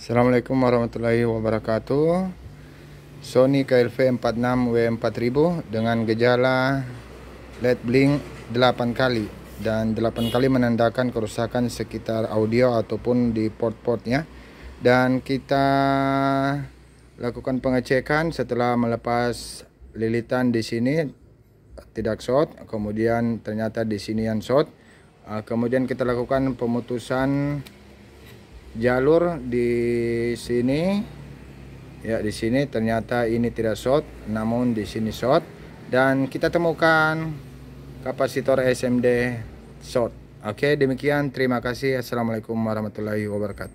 Assalamualaikum warahmatullahi wabarakatuh Sony KLV 46 W4000 dengan gejala LED blink 8 kali dan 8 kali menandakan kerusakan sekitar audio ataupun di port-portnya dan kita lakukan pengecekan setelah melepas lilitan di sini tidak short kemudian ternyata di sini yang short ah, kemudian kita lakukan pemutusan jalur di sini ya di sini ternyata ini tidak short namun di sini short dan kita temukan kapasitor SMD short oke demikian terima kasih assalamualaikum warahmatullahi wabarakatuh